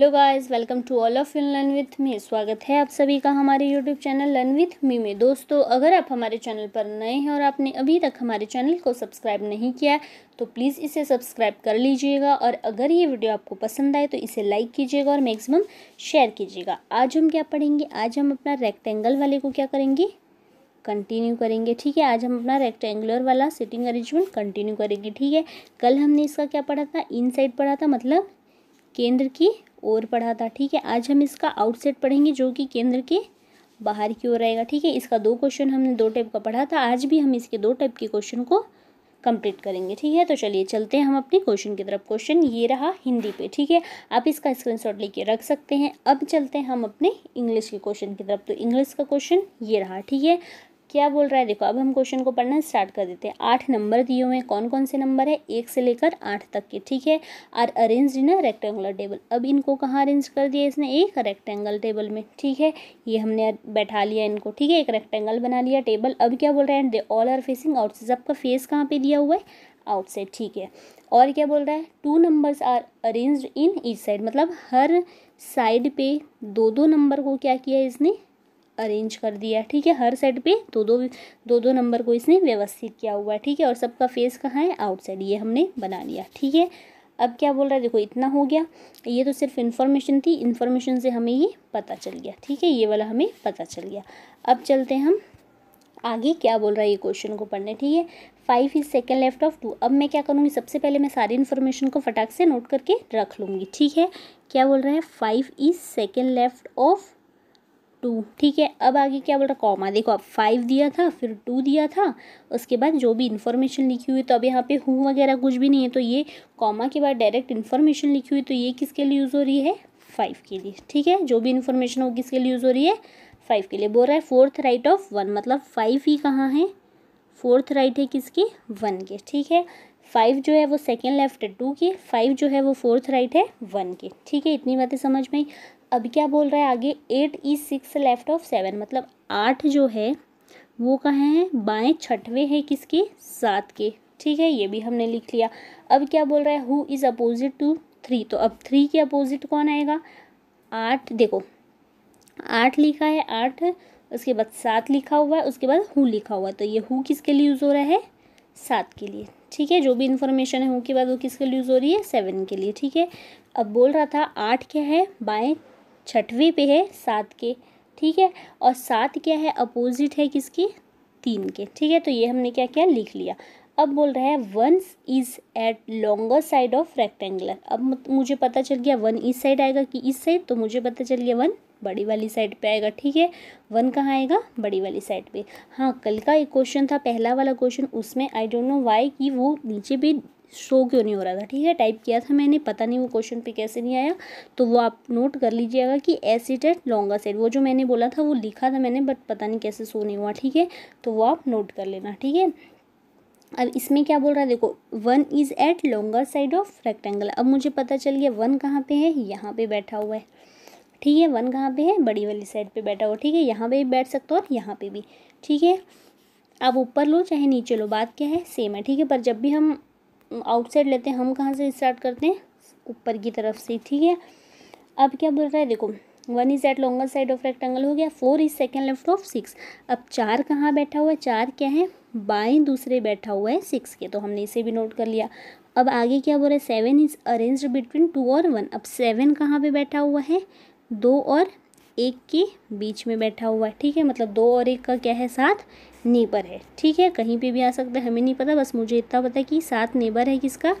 hello guys welcome to all of in learn with me स्वागत है आप सभी का हमारे YouTube channel learn with me में दोस्तों अगर आप हमारे चैनल पर नए हैं और आपने अभी तक हमारे चैनल को सब्सक्राइब नहीं किया तो प्लीज़ इसे सब्सक्राइब कर लीजिएगा और अगर ये वीडियो आपको पसंद आए तो इसे लाइक कीजिएगा और मैक्सिमम शेयर कीजिएगा आज हम क्या पढ़ेंगे आज हम अपना रेक्टेंगल वाले को क्या करेंगे कंटिन्यू करेंगे ठीक है आज हम अपना रेक्टेंगुलर वाला सिटिंग अरेंजमेंट कंटिन्यू करेंगे ठीक है कल हमने इसका क्या पढ़ा था इन पढ़ा था मतलब केंद्र की और पढ़ा था ठीक है आज हम इसका आउटसेट पढ़ेंगे जो कि केंद्र के बाहर की ओर रहेगा ठीक है इसका दो क्वेश्चन हमने दो टाइप का पढ़ा था आज भी हम इसके दो टाइप के क्वेश्चन को कंप्लीट करेंगे ठीक है तो चलिए चलते हैं हम अपने क्वेश्चन की तरफ क्वेश्चन ये रहा हिंदी पे ठीक है आप इसका स्क्रीनशॉट लेके रख सकते हैं अब चलते हैं हम अपने इंग्लिश के क्वेश्चन की तरफ तो इंग्लिश का क्वेश्चन ये रहा ठीक है क्या बोल रहा है देखो अब हम क्वेश्चन को पढ़ना स्टार्ट कर देते हैं आठ नंबर दिए हुए हैं कौन कौन से नंबर है एक से लेकर आठ तक के ठीक है are arrange in a rectangular table अब इनको कहाँ अरेंज कर दिया इसने एक रेक्टेंगल टेबल में ठीक है ये हमने बैठा लिया इनको ठीक है एक रेक्टेंगल बना लिया टेबल अब क्या बोल रहे हैं they all are facing outside सबका फेस कहाँ पे दिया हुआ है आउटसाइड ठीक है और क्या बोल रहा है two numbers are arranged in each side मतलब हर साइड पे दो दो नंबर को क्या किया इसने अरेंज कर दिया है ठीक है हर साइड पे दो दो दो दो नंबर को इसने व्यवस्थित किया हुआ है ठीक है और सबका फेस कहाँ है आउटसाइड ये हमने बना लिया ठीक है अब क्या बोल रहा है देखो इतना हो गया ये तो सिर्फ इन्फॉर्मेशन थी इन्फॉर्मेशन से हमें ये पता चल गया ठीक है ये वाला हमें पता चल गया अब चलते हैं हम आगे क्या बोल रहा है ये क्वेश्चन को पढ़ने ठीक है five is second left of two अब मैं क्या करूँगी सबसे पहले मैं सारी इन्फॉर्मेशन को फटाक से नोट करके रख लूँगी ठीक है क्या बोल रहा है five is second left of two ठीक है अब आगे क्या बोल रहा कॉमा देखो अब फाइव दिया था फिर टू दिया था उसके बाद जो भी इन्फॉर्मेशन लिखी हुई तो अब यहाँ पे हूँ वगैरह कुछ भी नहीं है तो ये कॉमा के बाद डायरेक्ट इन्फॉर्मेशन लिखी हुई तो ये किसके लिए यूज़ हो रही है फाइव के लिए ठीक है जो भी इन्फॉर्मेशन हो किसके लिए यूज़ हो रही है फाइव के लिए बोल रहा है फोर्थ राइट ऑफ वन मतलब फाइव ही कहाँ है फोर्थ राइट है किसकी वन के ठीक है फाइव जो है वो सेकेंड लेफ्ट है टू की फाइव जो है वो फोर्थ राइट है वन की ठीक है इतनी बातें समझ में अब क्या बोल रहा है आगे eight is six left of seven मतलब आठ जो है वो कहाँ है बाएँ छठवें है किसके सात के ठीक है ये भी हमने लिख लिया अब क्या बोल रहा है who is opposite to three तो अब थ्री के अपोजिट कौन आएगा आठ देखो आठ लिखा है आठ उसके बाद सात लिखा हुआ है उसके बाद हु लिखा हुआ है तो ये हु किसके लिए यूज़ हो रहा है सात के लिए ठीक है जो भी इन्फॉर्मेशन है उनके बाद वो किसके लिए यूज़ हो रही है सेवन के लिए ठीक है अब बोल रहा था आठ क्या है बाएँ छठवें पे है सात के ठीक है और सात क्या है अपोजिट है किसकी तीन के ठीक है तो ये हमने क्या क्या लिख लिया अब बोल रहा है one is at longer side of rectangular अब मुझे पता चल गया वन इस साइड आएगा कि इस साइड तो मुझे पता चल गया वन बड़ी वाली साइड पे आएगा ठीक है वन कहाँ आएगा बड़ी वाली साइड पे हाँ कल का एक क्वेश्चन था पहला वाला क्वेश्चन उसमें आई डोंट नो वाई कि वो नीचे भी शो क्यों नहीं हो रहा था ठीक है टाइप किया था मैंने पता नहीं वो क्वेश्चन पे कैसे नहीं आया तो वो आप नोट कर लीजिएगा कि as it at longer side वो जो मैंने बोला था वो लिखा था मैंने बट पता नहीं कैसे शो नहीं हुआ ठीक है तो वो आप नोट कर लेना ठीक है अब इसमें क्या बोल रहा है देखो one is at longer side of rectangle अब मुझे पता चल गया वन कहाँ पे है यहाँ पे बैठा हुआ है ठीक है वन कहाँ पे है बड़ी वाली साइड पे बैठा हुआ ठीक है यहाँ पे भी बैठ सकते हो और यहाँ पे भी ठीक है अब ऊपर लो चाहे नीचे लो बात क्या है सेम है ठीक है पर जब भी हम आउटसाइड लेते हैं हम कहाँ से स्टार्ट करते हैं ऊपर की तरफ से ठीक है अब क्या बोल रहा है देखो one is at longer side of rectangle हो गया four is second left of six अब चार कहाँ बैठा हुआ है चार क्या है बाएं दूसरे बैठा हुआ है सिक्स के तो हमने इसे भी नोट कर लिया अब आगे क्या बोल रहा है seven is arrange between two और वन अब सेवन कहाँ पे बैठा हुआ है दो और एक के बीच में बैठा हुआ है ठीक है मतलब दो और एक का क्या है साथ नेबर है ठीक है कहीं पे भी आ सकता है हमें नहीं पता बस मुझे इतना पता है कि सात नेबर है किसका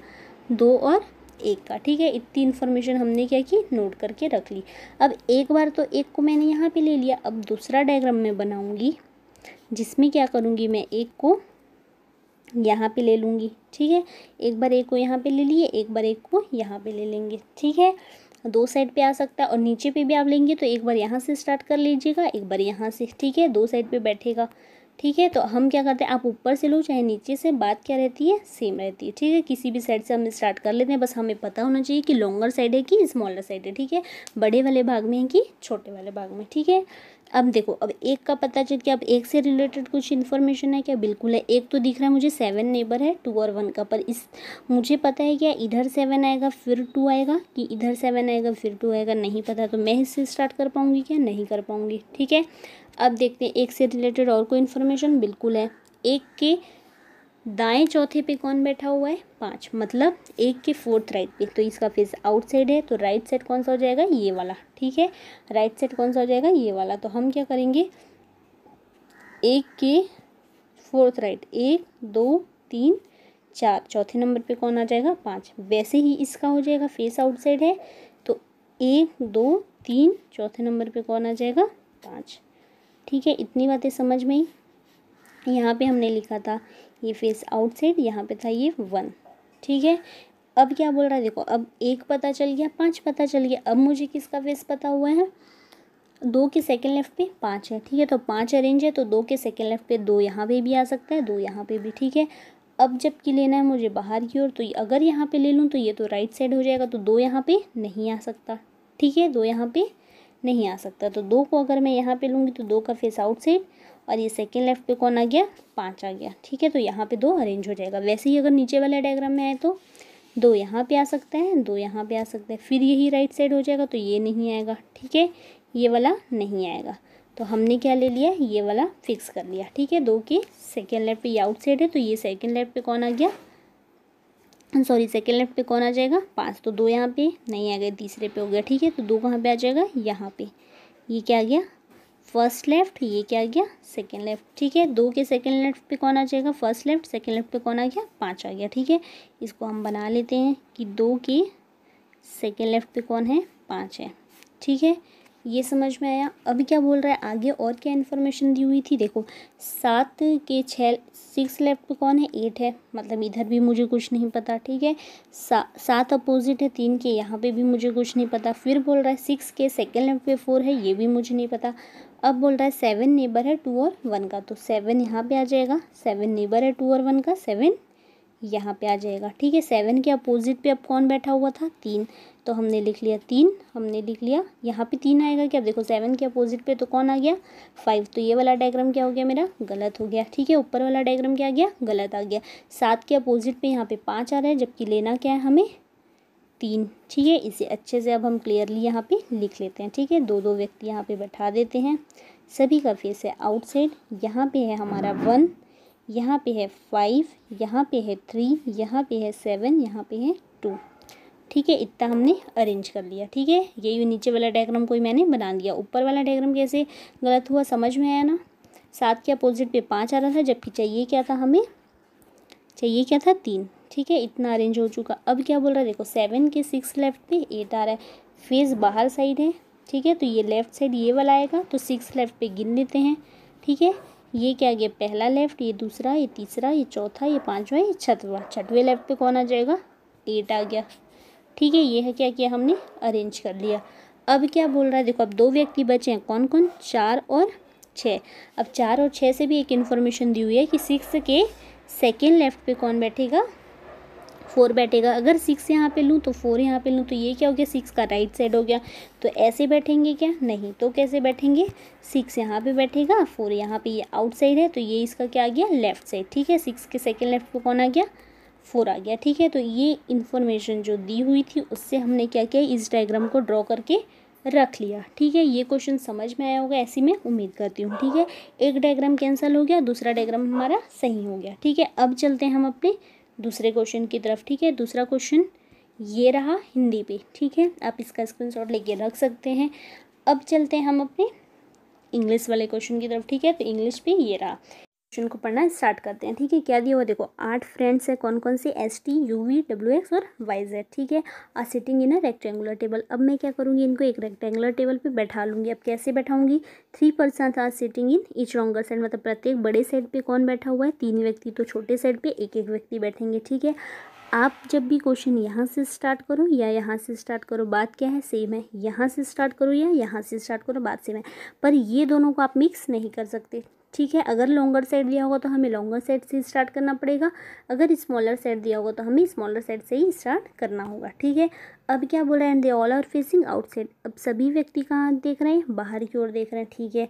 दो और एक का ठीक है इतनी इन्फॉर्मेशन हमने क्या की नोट करके रख ली अब एक बार तो एक को मैंने यहाँ पे ले लिया अब दूसरा डायग्राम मैं बनाऊँगी जिसमें क्या करूँगी मैं एक को यहाँ पे ले लूँगी ठीक है एक बार एक को यहाँ पे ले लिए एक बार एक को यहाँ पे ले लेंगे ठीक है दो साइड पे आ सकता है और नीचे पे भी आप लेंगे तो एक बार यहाँ से स्टार्ट कर लीजिएगा एक बार यहाँ से ठीक है दो साइड पे बैठेगा ठीक है तो हम क्या करते हैं आप ऊपर से लो चाहे नीचे से बात क्या रहती है सेम रहती है ठीक है किसी भी साइड से हम स्टार्ट कर लेते हैं बस हमें पता होना चाहिए कि लॉन्गर साइड है कि स्मॉलर साइड है ठीक है बड़े वाले भाग में है कि छोटे वाले भाग में ठीक है अब देखो अब एक का पता चल गया अब एक से रिलेटेड कुछ इन्फॉर्मेशन है क्या बिल्कुल है एक तो दिख रहा है मुझे सेवन नेबर है टू और वन का पर इस मुझे पता है क्या इधर सेवन आएगा फिर टू आएगा कि इधर सेवन आएगा फिर टू आएगा नहीं पता तो मैं इससे स्टार्ट कर पाऊँगी क्या नहीं कर पाऊँगी ठीक है अब देखते हैं एक से रिलेटेड और कोई इन्फॉर्मेशन बिल्कुल है एक के दाएं चौथे पे कौन बैठा हुआ है पाँच मतलब एक के फोर्थ राइट पे तो इसका फेस आउट साइड है तो राइट साइड कौन सा हो जाएगा ये वाला ठीक है राइट साइड कौन सा हो जाएगा ये वाला तो हम क्या करेंगे एक के फोर्थ राइट एक दो तीन चार चौथे नंबर पे कौन आ जाएगा पाँच वैसे ही इसका हो जाएगा फेस आउट साइड है तो एक दो तीन चौथे नंबर पे कौन आ जाएगा पाँच ठीक है इतनी बातें समझ में ही यहाँ पे हमने लिखा था ये फेस आउटसाइड यहाँ पे था ये वन ठीक है अब क्या बोल रहा है देखो अब एक पता चल गया पाँच पता चल गया अब मुझे किसका फेस पता हुआ है दो के सेकेंड लेफ्ट पे पाँच है ठीक है तो पाँच अरेंज है तो दो के सेकेंड लेफ्ट पे दो यहाँ पे भी आ सकता है दो यहाँ पे भी ठीक है अब जबकि लेना है मुझे बाहर की ओर तो अगर यहाँ पे ले लूँ तो ये तो राइट साइड हो जाएगा तो दो यहाँ पे नहीं आ सकता ठीक है दो यहाँ पे नहीं आ सकता तो दो को अगर मैं यहाँ पे लूँगी तो दो का फेस आउट साइड और ये सेकेंड लेफ्ट पे कौन आ गया पाँच आ गया ठीक है तो यहाँ पे दो अरेंज हो जाएगा वैसे ही अगर नीचे वाले डायग्राम में आए तो दो यहाँ पे आ सकते हैं दो यहाँ पे आ सकते हैं फिर यही राइट साइड हो जाएगा तो ये नहीं आएगा ठीक है ये वाला नहीं आएगा तो हमने क्या ले लिया ये वाला फिक्स कर लिया ठीक है दो के सेकेंड लेफ्ट पे ये आउट साइड है तो ये सेकेंड लेफ्ट पे कौन आ गया सॉरी सेकेंड लेफ्ट पे कौन आ जाएगा पाँच तो दो यहाँ पे नहीं आ गए तीसरे पे हो गया ठीक है तो दो कहाँ पे आ जाएगा यहाँ पे ये क्या आ गया फर्स्ट लेफ्ट ये क्या आ गया सेकेंड लेफ्ट ठीक है दो के सेकेंड लेफ्ट पे कौन आ जाएगा फर्स्ट लेफ्ट सेकेंड लेफ्ट पे कौन आ गया पाँच आ गया ठीक है इसको हम बना लेते हैं कि दो के सेकेंड लेफ्ट पे कौन है पाँच है ठीक है ये समझ में आया अभी क्या बोल रहा है आगे और क्या इन्फॉर्मेशन दी हुई थी देखो सात के छः सिक्स लेफ्ट पे कौन है एट है मतलब इधर भी मुझे कुछ नहीं पता ठीक है सा, सात अपोजिट है तीन के यहाँ पे भी मुझे कुछ नहीं पता फिर बोल रहा है सिक्स के सेकेंड लेफ्ट पे फोर है ये भी मुझे नहीं पता अब बोल रहा है सेवन नेबर है टू और वन का तो सेवन यहाँ पे आ जाएगा सेवन नेबर है टू और वन का सेवन यहाँ पे आ जाएगा ठीक है सेवन के अपोजिट पे अब कौन बैठा हुआ था तीन तो हमने लिख लिया तीन हमने लिख लिया यहाँ पे तीन आएगा क्या देखो सेवन के अपोजिट पे तो कौन आ गया फाइव तो ये वाला डायग्राम क्या हो गया मेरा गलत हो गया ठीक है ऊपर वाला डायग्राम क्या आ गया गलत आ गया सात के अपोजिट पे यहाँ पे पाँच आ रहा है जबकि लेना क्या है हमें तीन ठीक है इसे अच्छे से अब हम क्लियरली यहाँ पे लिख लेते हैं ठीक है दो दो व्यक्ति यहाँ पे बैठा देते हैं सभी का फेस है आउटसाइड यहाँ पे है हमारा वन यहाँ पे है फाइव यहाँ पे है थ्री यहाँ पे है सेवन यहाँ पे है टू ठीक है इतना हमने अरेंज कर लिया ठीक है यही नीचे वाला डायग्राम कोई मैंने बना दिया ऊपर वाला डायग्राम कैसे गलत हुआ समझ में आया ना सात के अपोजिट पे पाँच आ रहा था जबकि चाहिए क्या था हमें चाहिए क्या था तीन ठीक है इतना अरेंज हो चुका अब क्या बोल रहा है देखो सेवन के सिक्स लेफ्ट पे एट आ रहा है फेस बाहर साइड है ठीक है तो ये लेफ्ट साइड ये वाला आएगा तो सिक्स लेफ्ट पे गिन लेते हैं ठीक है ये क्या गया पहला लेफ्ट ये दूसरा ये तीसरा ये चौथा ये पाँचवा ये छठवा छठवें लेफ्ट पे कौन आ जाएगा एट आ गया ठीक है ये है क्या किया हमने अरेंज कर लिया अब क्या बोल रहा है देखो अब दो व्यक्ति बचे हैं कौन कौन चार और छः अब चार और छः से भी एक इन्फॉर्मेशन दी हुई है कि सिक्स के सेकेंड लेफ्ट पे कौन बैठेगा फोर बैठेगा अगर सिक्स यहाँ पे लूँ तो फोर यहाँ पे लूँ तो ये क्या हो गया सिक्स का राइट साइड हो गया तो ऐसे बैठेंगे क्या नहीं तो कैसे बैठेंगे सिक्स यहाँ पे बैठेगा फोर यहाँ पे ये आउट साइड है तो ये इसका क्या आ गया लेफ्ट साइड ठीक है सिक्स के सेकेंड लेफ्ट पर कौन आ गया फोर आ गया ठीक है तो ये इन्फॉर्मेशन जो दी हुई थी उससे हमने क्या किया इस डायग्राम को ड्रॉ करके रख लिया ठीक है ये क्वेश्चन समझ में आया होगा ऐसी मैं उम्मीद करती हूँ ठीक है एक डायग्राम कैंसिल हो गया दूसरा डायग्राम हमारा सही हो गया ठीक है अब चलते हैं हम अपने दूसरे क्वेश्चन की तरफ ठीक है दूसरा क्वेश्चन ये रहा हिंदी पे ठीक है आप इसका स्क्रीनशॉट लेके रख सकते हैं अब चलते हैं हम अपने इंग्लिश वाले क्वेश्चन की तरफ ठीक है तो इंग्लिश पे ये रहा क्वेश्चन को पढ़ना स्टार्ट करते हैं ठीक है क्या दिया हुआ देखो आठ फ्रेंड्स है कौन कौन से S T U V W X और वाई जेड ठीक है are sitting in a rectangular table अब मैं क्या करूँगी इनको एक रेक्टेंगुलर टेबल पे बैठा लूँगी अब कैसे बैठाऊँगी थ्री पर्सन था sitting in each longer side मतलब प्रत्येक बड़े साइड पर कौन बैठा हुआ है तीन व्यक्ति तो छोटे साइड पर एक एक व्यक्ति बैठेंगे ठीक है आप जब भी क्वेश्चन यहाँ से स्टार्ट करो या यहाँ से स्टार्ट करो बात क्या है सेम है यहाँ से स्टार्ट करो या यहाँ से स्टार्ट करो बात सेम है पर ये दोनों को आप मिक्स नहीं कर सकते ठीक है अगर लॉन्गर सेट दिया होगा तो हमें लॉन्गर सेट से स्टार्ट करना पड़ेगा अगर स्मॉलर सेट दिया होगा तो हमें स्मॉलर सेट से ही स्टार्ट करना होगा ठीक है अब क्या बोला हैं they all are facing outside अब सभी व्यक्ति कहाँ देख रहे हैं बाहर की ओर देख रहे हैं ठीक है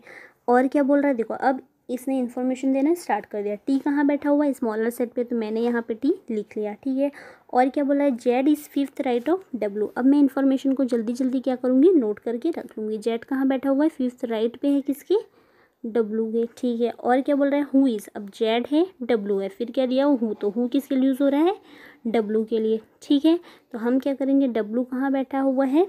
और क्या बोल रहा है देखो अब इसने इन्फॉर्मेशन देना स्टार्ट कर दिया टी कहाँ बैठा हुआ है स्मॉलर सेट पे तो मैंने यहाँ पे टी लिख लिया ठीक है और क्या बोला है Z is fifth right of W अब मैं इन्फॉर्मेशन को जल्दी जल्दी क्या करूँगी नोट करके रख लूँगी जेड कहाँ बैठा हुआ है फिफ्थ राइट पे है किसके डब्लू है ठीक है और क्या बोल रहा है हु इज़ अब जेड है डब्लू है फिर क्या दिया हु तो हु किसके लिए यूज़ हो रहा है डब्लू के लिए ठीक है तो हम क्या करेंगे डब्लू कहाँ बैठा हुआ है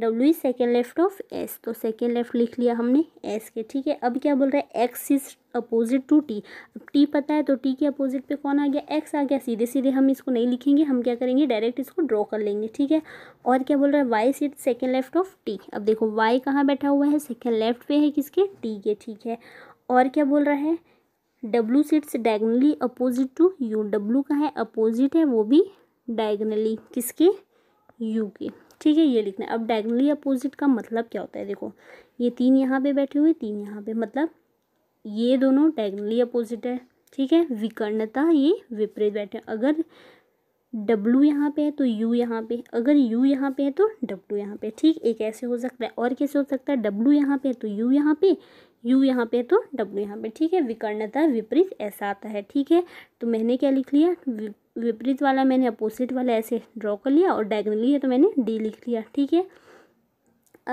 W second left of S तो सेकेंड लेफ्ट लिख लिया हमने एस के ठीक है अब क्या बोल रहा है X is opposite to T अब टी पता है तो टी के अपोजिट पे कौन आ गया एक्स आ गया सीधे सीधे हम इसको नहीं लिखेंगे हम क्या करेंगे डायरेक्ट इसको ड्रॉ कर लेंगे ठीक है और क्या बोल रहा है Y seat second left of T अब देखो वाई कहाँ बैठा हुआ है सेकेंड लेफ्ट पे है किसके टी के ठीक है और क्या बोल रहा है W seats diagonally opposite to U W का है अपोजिट है वो भी डायगनली किसके यू के ठीक है ये लिखना है अब डायगनली अपोजिट का मतलब क्या होता है देखो ये तीन यहाँ पे बैठे हुए तीन यहाँ पे मतलब ये दोनों डायगनली अपोजिट है ठीक है विकर्णता ये विपरीत बैठे अगर डब्लू यहाँ पे है तो यू यहाँ पे अगर यू यहाँ पे है तो डब्लू यहाँ पे ठीक एक ऐसे हो सकता है और कैसे हो सकता है डब्लू यहाँ पे है तो यू यहाँ पे यू यहाँ पे है तो डब्लू यहाँ पे ठीक है विकर्णता विपरीत ऐसा आता है ठीक है तो मैंने क्या लिख लिया विपरीत वाला मैंने अपोजिट वाला ऐसे ड्रॉ कर लिया और डायगनली है तो मैंने डी लिख लिया ठीक है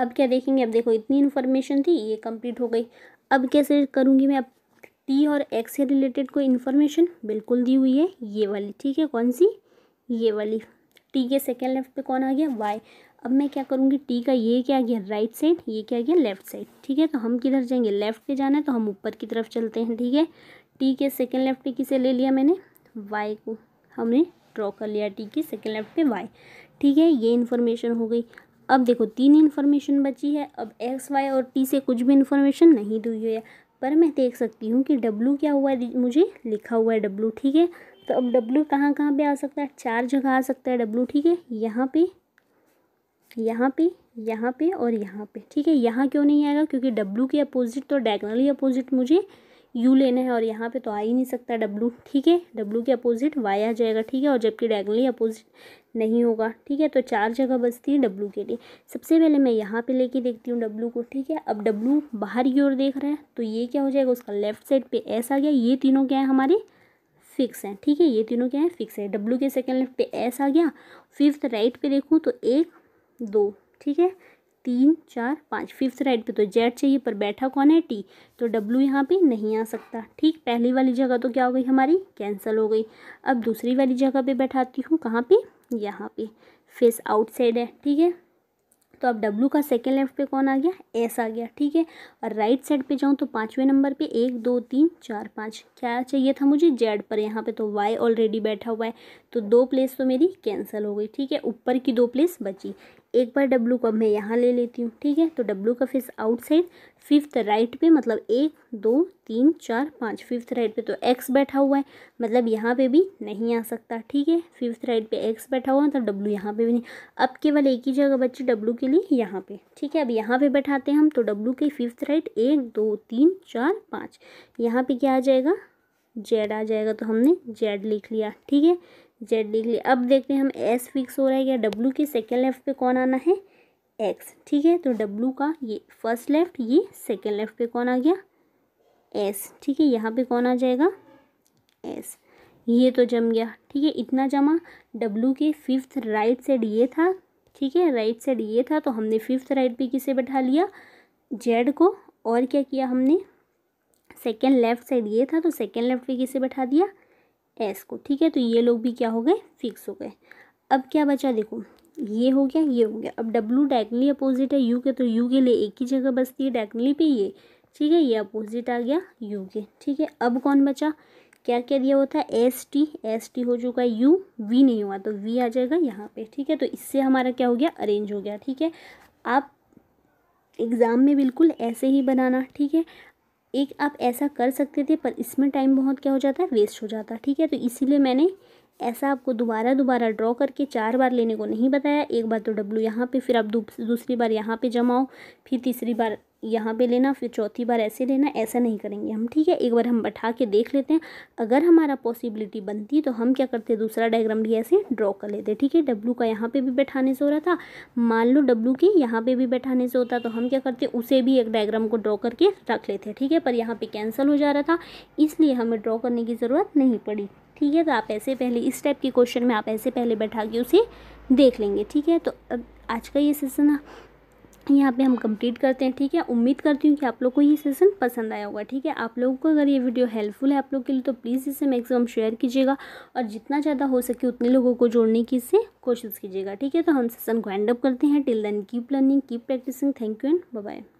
अब क्या देखेंगे अब देखो इतनी इन्फॉर्मेशन थी ये कंप्लीट हो गई अब कैसे करूँगी मैं अब टी और एक्स से रिलेटेड कोई इन्फॉर्मेशन बिल्कुल दी हुई है ये वाली ठीक है कौन सी ये वाली टी के सेकेंड लेफ्ट पे कौन आ गया वाई अब मैं क्या करूँगी टी का ये क्या आ गया राइट साइड ये क्या आ गया लेफ्ट साइड ठीक है तो हम किधर जाएंगे लेफ्ट पे जाना है तो हम ऊपर की तरफ चलते हैं ठीक है टी के सेकेंड लेफ्ट पे किसे ले लिया मैंने वाई को हमने ड्रॉ कर लिया टी के सेकेंड लेफ्ट पे वाई ठीक है ये इन्फॉर्मेशन हो गई अब देखो तीन इन्फॉर्मेशन बची है अब एक्स वाई और टी से कुछ भी इन्फॉर्मेशन नहीं दी हुई है पर मैं देख सकती हूँ कि डब्लू क्या हुआ है मुझे लिखा हुआ है डब्लू ठीक है तो अब डब्लू कहाँ कहाँ पे आ सकता है चार जगह आ सकता है डब्लू ठीक है यहाँ पे यहाँ पे यहाँ पे और यहाँ पे ठीक है यहाँ क्यों नहीं आएगा क्योंकि डब्लू के अपोजिट तो डायगनली अपोजिट मुझे यू लेना है और यहाँ पे तो आ ही नहीं सकता डब्लू ठीक है डब्लू के अपोजिट वाई आ जाएगा ठीक है और जबकि डायगनली अपोजिट नहीं होगा ठीक है तो चार जगह बचती है डब्लू के लिए सबसे पहले मैं यहाँ पे लेके देखती हूँ डब्लू को ठीक है अब डब्लू बाहर की ओर देख रहा है तो ये क्या हो जाएगा उसका लेफ्ट साइड पर एस आ गया ये तीनों क्या है हमारे फिक्स हैं ठीक है ये तीनों क्या है फिक्स है डब्लू के सेकेंड लेफ्ट पे एस आ गया फिफ्थ राइट पर देखूँ तो एक दो ठीक है तीन चार पाँच फिफ्थ राइट पे तो जेड चाहिए पर बैठा कौन है टी तो डब्लू यहाँ पे नहीं आ सकता ठीक पहली वाली जगह तो क्या हो गई हमारी कैंसिल हो गई अब दूसरी वाली जगह पे बैठाती हूँ कहाँ पे यहाँ पे फेस आउटसाइड है ठीक है तो अब डब्लू का सेकेंड लेफ्ट पे कौन आ गया एस आ गया ठीक है और राइट साइड पर जाऊँ तो पाँचवें नंबर पर एक दो तीन चार पाँच क्या चाहिए था मुझे जेड पर यहाँ पर तो वाई ऑलरेडी बैठा हुआ है तो दो प्लेस तो मेरी कैंसिल हो गई ठीक है ऊपर की दो प्लेस बची एक बार डब्लू को मैं यहाँ ले लेती हूँ ठीक है तो डब्लू का फेस आउटसाइड फिफ्थ राइट पे मतलब एक दो तीन चार पाँच फिफ्थ राइट पे तो एक्स बैठा हुआ है मतलब यहाँ पे भी नहीं आ सकता ठीक है फिफ्थ राइट पे एक्स बैठा हुआ है तो डब्लू यहाँ पे भी नहीं अब केवल एक ही जगह बच्चे डब्लू के लिए यहाँ पे ठीक है अब यहाँ पे बैठाते हैं हम तो डब्लू के फिफ्थ राइट एक दो तीन चार पाँच यहाँ पे क्या आ जाएगा जेड आ जाएगा तो हमने जेड लिख लिया ठीक है जेड लिख लिया अब देखते हैं हम एस फिक्स हो रहा है या डब्लू की सेकेंड लेफ्ट पे कौन आना है एक्स ठीक है तो डब्लू का ये फर्स्ट लेफ्ट ये सेकेंड लेफ्ट पे कौन आ गया एस ठीक है यहाँ पे कौन आ जाएगा एस ये तो जम गया ठीक है इतना जमा डब्लू के फिफ्थ राइट साइड ये था ठीक है राइट साइड ये था तो हमने फिफ्थ राइट पे किसे बैठा लिया जेड को और क्या किया हमने सेकेंड लेफ्ट साइड ये था तो सेकेंड लेफ्ट पे किसे बैठा दिया एस को ठीक है तो ये लोग भी क्या हो गए फिक्स हो गए अब क्या बचा देखो ये हो गया ये हो गया अब डब्लू डायगनली अपोजिट है यू के तो यू के लिए एक ही जगह बसती है डायगनली पे ये ठीक है ये अपोजिट आ गया यू के ठीक है अब कौन बचा क्या क्या दिया हुआ था एस टी एस टी हो चुका है यू वी नहीं हुआ तो वी आ जाएगा यहाँ पे ठीक है तो इससे हमारा क्या हो गया अरेंज हो गया ठीक है आप एग्ज़ाम में बिल्कुल ऐसे ही बनाना ठीक है एक आप ऐसा कर सकते थे पर इसमें टाइम बहुत क्या हो जाता है वेस्ट हो जाता है ठीक है तो इसीलिए मैंने ऐसा आपको दोबारा दोबारा ड्रॉ करके चार बार लेने को नहीं बताया एक बार तो डब्लू यहाँ पे फिर आप दूसरी बार यहाँ पे जमाओ फिर तीसरी बार यहाँ पे लेना फिर चौथी बार ऐसे लेना ऐसा नहीं करेंगे हम ठीक है एक बार हम बैठा के देख लेते हैं अगर हमारा पॉसिबिलिटी बनती तो हम क्या करते दूसरा डायग्राम भी ऐसे ड्रॉ कर लेते ठीक है डब्लू का यहाँ पे भी बैठाने से हो रहा था मान लो डब्लू के यहाँ पे भी बैठाने से होता तो हम क्या करते उसे भी एक डायग्राम को ड्रॉ करके रख लेते ठीक है पर यहाँ पर कैंसिल हो जा रहा था इसलिए हमें ड्रॉ करने की ज़रूरत नहीं पड़ी ठीक है तो आप ऐसे पहले इस टाइप के क्वेश्चन में आप ऐसे पहले बैठा के उसे देख लेंगे ठीक है तो अब आज का ये सेशन यहाँ पे हम कंप्लीट करते हैं ठीक है उम्मीद करती हूँ कि आप लोग को ये सेशन पसंद आया होगा ठीक है आप लोगों को अगर ये वीडियो हेल्पफुल है आप लोग के लिए तो प्लीज़ इसे मैक्सिमम शेयर कीजिएगा और जितना ज़्यादा हो सके उतने लोगों को जोड़ने की इससे कोशिश कीजिएगा ठीक है तो हम सेशन को एंड अप करते हैं till then keep learning keep practising thank you and bye